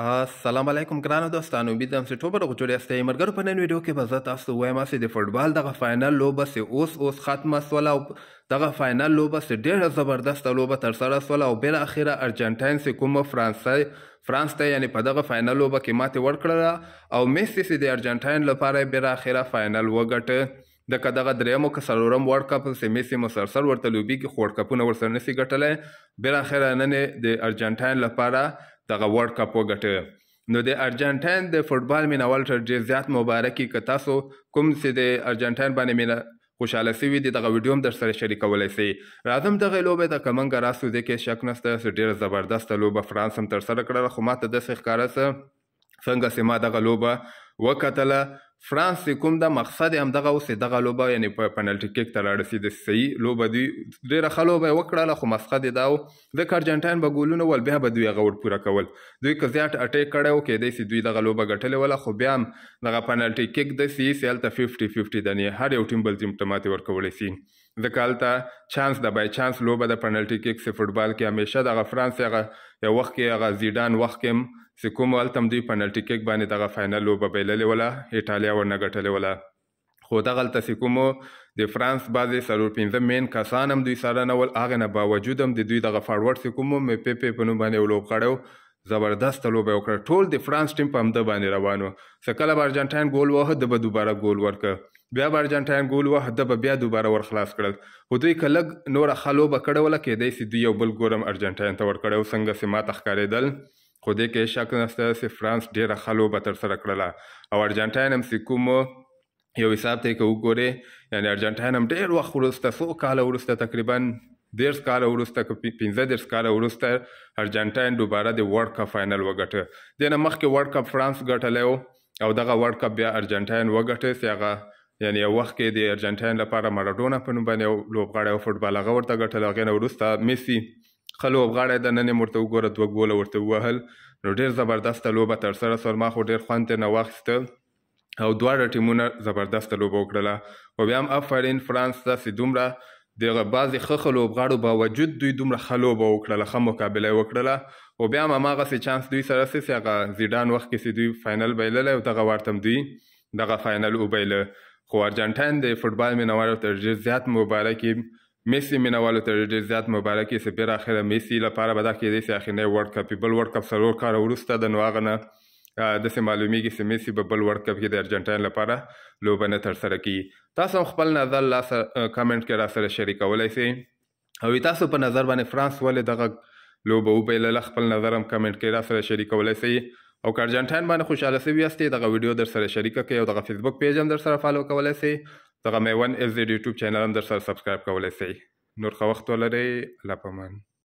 السلام علیکم ګرانو دوستانو امید ده چې ټوبه د غوچوړی استه مرګرو په نن ویډیو کې به زه تاسو وایم چې د فوټبال دغه فاینل لوبه سه اوس اوس ختمه سوله او دغه فاینل لوبه سه ډیره زبردسته لوبه تر سره سوله او بل اخیره ارجنټاین سه کومه فرانسای فرانس ته یعنی په دغه فاینل لوبه کې ماته ورکړه او میسی سه د ارجنټاین لپاره بل اخیره فاینل وګټه د کدغه دریمو کې سرورم ورلد کپ سه میسی مسلسل ورته لوبي کې خور کپونه ورسره نسی ګټلې بل اخیره نن د ارجنټاین لپاره دغه ورلد کپ وګټه نو د ارجنټاین د فوتبال مینوال تر ډیر زیات مبارکي که تاسو کوم چې د ارجنټاین باندې مینا خوشاله سوي دي دغه ویډیو هم در سره شریکولای سي راځم دغه لوبه د کمنګ راسو د کې شک نشته ډیر زبردست لوبه فرانس هم تر سره کړه خو ماته د ښکارا سره څنګه سما دغه لوبه وکټله فرانس کوم د مقصد هم دغه اوسې دغه لوبه یعنی په پنالټي کیک ته رسید صحیح لوبه دی ډیره خلوبه وکړه خو مقصد دا و د ارجنټاین به ګولونه ول بیا به دوی غوړ پوره کول دوی که زیات اٹیک کړو کې د دوی دغه لوبه ګټلې ولا خو بیا هم دغه پنالټي کیک د سی سیل ته 50 50 دنه هر یو ټیم بل ټیم ته ماته ورکولې سي ځکه هلته چانس د بای چانس لوبه د پنالټي کیک سی فوتبال کې همیشه د فرانس هغه یو وخت کې هغه زیدان وخت کې چې کوم هلته دوی پنالټي کیک باندې دغه فاینل لوبه بیللې ولا ایتالیا ورنه ګټلې ولا خو دغه هلته کوم د فرانس بعضې سرور پنځه مین کسان هم دوی سره نه ول هغه نه باوجود هم د دوی دغه فارورډ کوم مې پی پی په نوم باندې لوب کړو زبردست لوبه وکړه ټول د فرانس ټیم په همده باندې روانو سکله به ارجنټاین ګول وه د به دوباره ګول ورکړه بیا به ارجنټاین ګول وه د به بیا دوباره ور خلاص کړل خو دوی که لږ نوره ښه لوبه کړې وله کېدی سي دوی یو بل ګورم ارجنټاین ته ورکړی او څنګه سې ماته ښکارېدل خو دې کې شک نشته چې فرانس ډېره ښه لوبه ترسره کړله او ارجنټاین هم چې کومو یو حساب ته که وګورې یعنې ارجنټاین هم ډېر وخت وروسته څو کاله وروسته تقریبا دیرش کال وروسته که 15 دیرش کال وروسته ارجنټاین دوباره د ورلد کپ فائنل وګټه دنه مخکې ورلد کپ فرانس ګټلې او دغه ورلد کپ بیا ارجنټاین وګټه چې هغه یعنی یو وخت کې د ارجنټاین لپاره مارادونا په نوم باندې لوبغاړی او فوتبال هغه ورته ګټل هغه نه وروسته میسی خلو غاړه د نن مرته وګوره دوه ګول ورته وهل نو ډیر زبردست لوبه تر سره سر ما خو ډیر خوند نه واخیسته او دواړه ټیمونه زبردست لوبه وکړله او بیا هم افرین فرانس داسې دومره دغه بعضې ښه ښه لوبغاړو باوجود دوی دومره ښه لوبه وکړله ښه مقابله یې وکړله خو بیا هم هماغسې چانس دوی سره څه چې هغه زیډان وخت کې چې دوی فاینل بایللی او دغه وارته دوی دغه فاینل وبایله خو ارجنټاین د فوټبال مینوالو ته ډېر زیات مبارکي میسي مینوالو ته ډېر زیات مبارکي چې بېر اخره میسي لپاره به دا کېدای شي اخرنی ورلډ کپ بل ورلډ کپ څلور کاله وروسته د نو هغه نه د سه معلومیږي چې میسي په بل ورلد کپ کې د ارجنټاین لپاره لوبه نه تر سره کی تاسو خپل نظر لا کمنټ کې را سره شریکولای شئ او تاسو په نظر باندې فرانس ولې دغه لوبه وبېل خپل نظر هم کمنټ کې را سره شریکولای شئ او کارجنټاین باندې خوشاله سوي یاست دغه ویډیو در سره شریک کړئ او دغه فیسبوک پیج هم در سره فالو کولای شئ دغه میون از دې یوټیوب چینل هم در سره سبسکرایب کولای شئ نور خو وخت ولرئ الله پامان